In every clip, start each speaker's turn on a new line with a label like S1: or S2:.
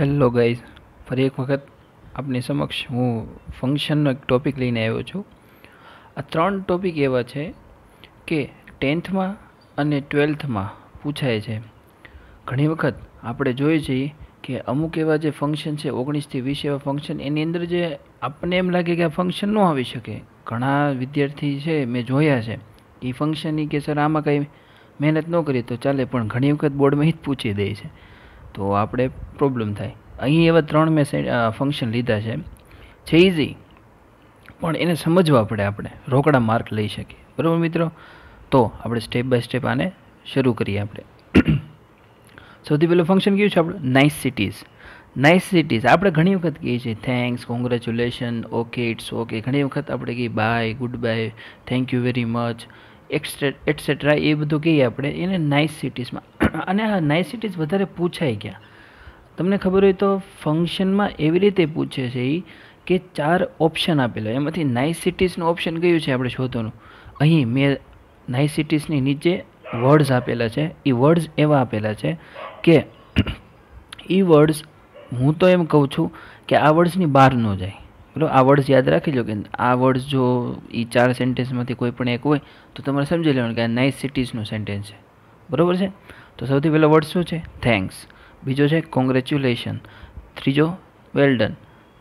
S1: Hello guys ફરી એક વખત આપની સમક્ષ હું ફંક્શનનો એક ટૉપિક લઈને આવ્યો છું આ ત્રણ ટૉપિક એવા છે કે ટેન્થમાં અને ટ્વેલ્થમાં પૂછાય છે ઘણી વખત આપણે જોઈએ છીએ કે અમુક એવા જે ફંક્શન છે ઓગણીસથી વીસ એવા ફંક્શન એની અંદર જે આપણને એમ લાગે કે આ ફંક્શન ન આવી શકે ઘણા વિદ્યાર્થી છે મેં જોયા છે એ ફંક્શનની કે સર આમાં કંઈ મહેનત ન કરીએ તો ચાલે પણ ઘણી વખત બોર્ડમાં જ પૂછી દે છે તો આપણે પ્રોબ્લેમ થાય અહીં એવા ત્રણ મેં ફંક્શન લીધા છે છે ઇઝી પણ એને સમજવા પડે આપણે રોકડા માર્ક લઈ શકીએ બરાબર મિત્રો તો આપણે સ્ટેપ બાય સ્ટેપ આને શરૂ કરીએ આપણે સૌથી પહેલું ફંક્શન કયું છે આપણે નાઇસ સિટીઝ નાઇસ સિટીઝ આપણે ઘણી વખત કહીએ છીએ thanks congratulation okay it's okay ઘણી વખત આપણે કહીએ bye good bye thank you very much etcetera એ બધું કહીએ આપણે એને નાઇસ સિટીઝમાં અને આ નાઇસ સિટીઝ વધારે પૂછાય ગયા તમને ખબર હોય તો ફંક્શનમાં એવી રીતે પૂછે છે એ કે ચાર ઓપ્શન આપેલા એમાંથી નાઇસ સિટીઝનું ઓપ્શન કયું છે આપણે શોધવાનું અહીં મેં નાઇસ સિટીઝની નીચે વર્ડ્સ આપેલા છે એ વર્ડ્સ એવા આપેલા છે કે એ વર્ડ્સ હું તો એમ કહું છું કે આ વર્ડ્સની બહાર ન જાય બરાબર આ વર્ડ્સ યાદ રાખી લો કે આ વર્ડ્સ જો એ ચાર સેન્ટેન્સમાંથી કોઈ પણ એક હોય તો તમારે સમજી લેવાનું કે આ નાઇસ સિટીઝનો સેન્ટેન્સ છે બરાબર છે તો સૌથી પહેલો વર્ડ શું છે થેન્ક્સ બીજો છે કોંગ્રેચ્યુલેશન ત્રીજો વેલ ડન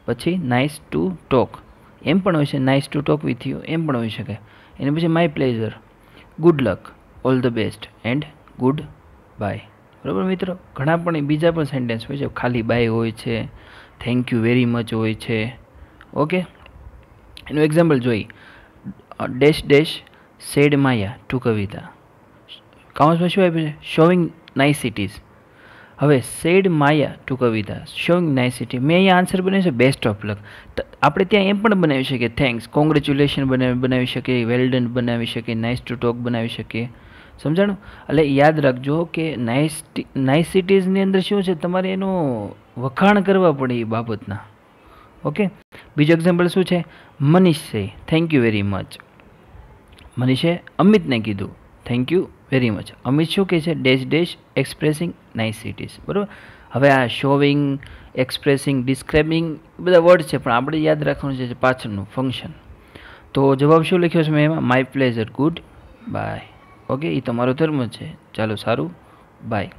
S1: પછી નાઇસ ટુ ટોક એમ પણ હોય છે nice to talk with you એમ પણ હોઈ શકે એની પછી my pleasure good luck all the best and good bye બરાબર મિત્રો ઘણા પણ બીજા પણ સેન્ટેન્સ હોય છે ખાલી બાય હોય છે થેન્ક યુ વેરી મચ હોય છે ઓકે એનું એક્ઝામ્પલ જોઈ dash dash said Maya to Kavita કાઉન્સમાં શું આપ્યું છે શોવિંગ નાઇસિટીઝ હવે said Maya to Kavita showing nicety મેં અહીંયા આન્સર બનાવ્યો છે બેસ્ટ ઓફ લક આપણે ત્યાં એમ પણ બનાવી શકીએ થેન્ક્સ કોંગ્રેચ્યુલેશન બનાવી બનાવી શકીએ વેલડન બનાવી શકીએ નાઇસ ટુ ટોક બનાવી શકીએ સમજાણું એટલે યાદ રાખજો કે નાઇસ સિટીઝની અંદર શું છે તમારે એનું વખાણ કરવા પડે એ બાબતના ઓકે બીજું એક્ઝામ્પલ શું છે મનીષે થેન્ક યુ વેરી મચ મનીષે અમિતને કીધું thank you very much Amit શું કહે છે dash dash expressing niceties બરાબર હવે આ શોવિંગ એક્સપ્રેસિંગ ડિસ્ક્રાઇબિંગ બધા વર્ડ છે પણ આપણે યાદ રાખવાનું છે પાછળનું ફંક્શન તો જવાબ શું લખ્યો છે મેં એમાં my pleasure good bye okay એ તમારો ધર્મ છે ચાલો સારું બાય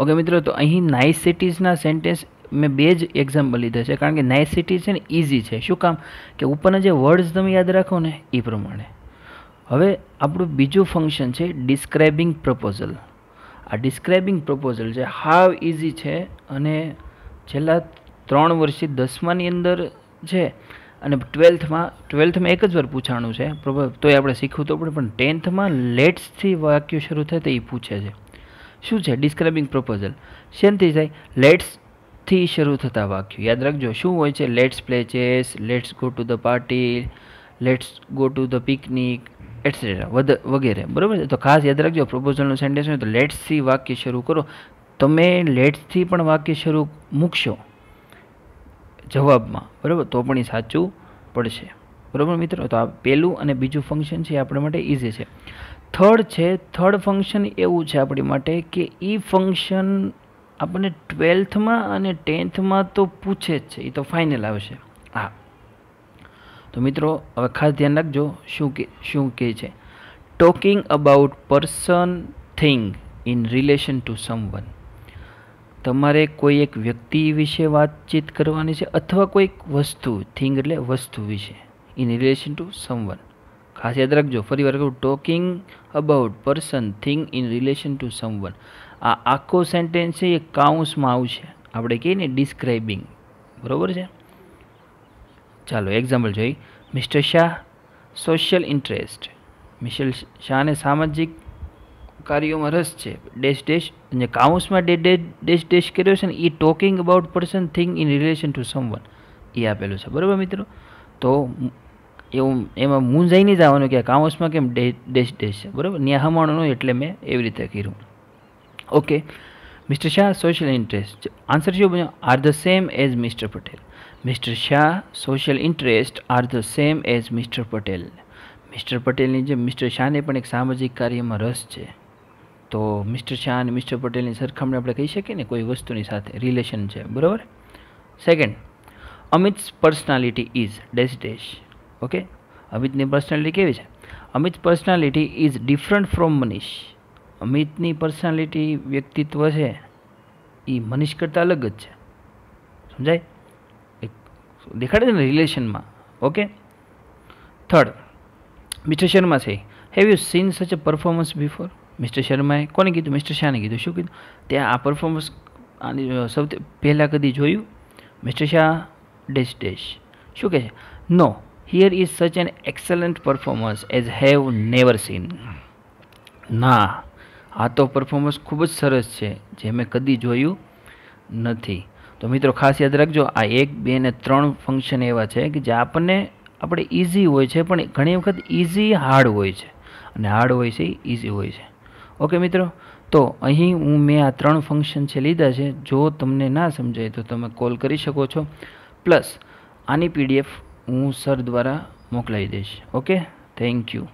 S1: ઓકે મિત્રો તો અહીં નાઇસ સિટીઝના સેન્ટેન્સ મેં બે જ એક્ઝામ્પલ લીધા છે કારણ કે નાઇસિટી છે ને ઇઝી છે શું કામ કે ઉપરના જે વર્ડ્સ તમે યાદ રાખો ને એ પ્રમાણે હવે આપણું બીજું ફંક્શન છે ડિસ્ક્રાઇબિંગ પ્રપોઝલ આ ડિસ્ક્રાઇબિંગ પ્રપોઝલ છે હાવ ઇઝી છે અને છેલ્લા ત્રણ વર્ષથી દસમાની અંદર છે અને ટ્વેલ્થમાં ટ્વેલ્થમાં એક જ વાર પૂછાણું છે તોય આપણે શીખવું તો પડે પણ ટેન્થમાં લેટ્સથી વાક્યો શરૂ થાય તો એ પૂછે છે શું છે ડિસ્ક્રાઇબિંગ પ્રપોઝલ શેનથી જાય લેટ્સ થી શરૂ થતા વાક્યો યાદ રાખજો શું હોય છે let's play chess let's go to the party let's go to the picnic etcetera વગેરે બરાબર છે તો ખાસ યાદ રાખજો પ્રપોઝલનો સેન્ટેન્સ હોય તો લેટ્સથી વાક્ય શરૂ કરો તમે લેટ્સથી પણ વાક્ય શરૂ મૂકશો જવાબમાં બરાબર તો પણ એ સાચું પડશે બરાબર મિત્રો તો આ પહેલું અને બીજું ફંક્શન છે આપણા માટે ઇઝી છે થર્ડ છે થર્ડ ફંક્શન એવું છે આપણી માટે કે એ ફંક્શન આપણને ટ્વેલ્થમાં અને ટેન્થમાં તો પૂછે જ છે એ તો ફાઇનલ આવશે હા તો મિત્રો હવે ખાસ ધ્યાન રાખજો શું કે શું કહે છે talking about person thing in relation to someone તમારે કોઈ એક વ્યક્તિ વિશે વાતચીત કરવાની છે અથવા કોઈક વસ્તુ થિંગ એટલે વસ્તુ વિશે ઇન રિલેશન ટુ સમવન ખાસ યાદ રાખજો ફરી વાર કહું talking about person thing in relation to someone આ આખો સેન્ટેન્સ છે એ કાઉન્સમાં આવશે આપણે કહીએ ને ડિસ્ક્રાઇબિંગ બરાબર છે ચાલો એક્ઝામ્પલ જોઈ મિસ્ટર શાહ સોશિયલ ઇન્ટરેસ્ટ મિશેલ શાહને સામાજિક કાર્યોમાં રસ છે ડેશ ડેશ અને કાઉન્સમાં ડે ડે ડેશ ડેશ કર્યો છે ને એ talking about person thing in relation to someone એ આપેલું છે બરાબર મિત્રો તો એવું એમાં મૂંઝાઈ નહીં જવાનું કે કાઉન્સમાં કેમ ડે ડેશ ડેશ છે બરાબર ન્યા હમાણું એટલે મેં એવી રીતે કર્યું Okay. Mr. Shah's social interests. Answer are the same as Mr. Patel. Mister Shah social interest are the same as mister Patel mister પટેલની જેમ મિસ્ટર શાહને પણ એક સામાજિક કાર્યમાં રસ છે તો મિસ્ટર શાહ અને મિસ્ટર પટેલની સરખામણી આપણે કહી શકીએ ને કોઈ વસ્તુની સાથે રિલેશન છે બરાબર second Amit personality is dash dash okay અમિતની પર્સનાલિટી કેવી છે Amit personality is different from Manish અમિતની પર્સનાલિટી વ્યક્તિત્વ છે એ મનીષ કરતાં અલગ જ છે સમજાય એક દેખાડે છે ને રિલેશનમાં ઓકે થર્ડ મિસ્ટર શર્મા છે હેવ યુ સીન સચ અ પરફોર્મન્સ બિફોર મિસ્ટર શર્માએ કોને કીધું મિસ્ટર શાહને કીધું શું કીધું ત્યાં આ પરફોર્મન્સ આની સૌથી પહેલાં કદી જોયું મિસ્ટર શાહ ડેશ ડેશ શું કહે છે no here is such an excellent performance as have never seen ના આ તો પરફોર્મન્સ ખૂબ જ સરસ છે જે મેં કદી જોયું નથી તો મિત્રો ખાસ યાદ રાખજો આ એક બે ને ત્રણ ફંક્શન એવા છે કે જે આપણને આપણે ઇઝી હોય છે પણ ઘણી વખત ઇઝી હાર્ડ હોય છે અને હાર્ડ હોય છે ઇઝી હોય છે ઓકે મિત્રો તો અહીં હું મેં આ ત્રણ ફંક્શન છે લીધા છે જો તમને ના સમજાય તો તમે કોલ કરી શકો છો પ્લસ આની પીડીએફ હું સર દ્વારા મોકલાવી દઈશ ઓકે થેન્ક યુ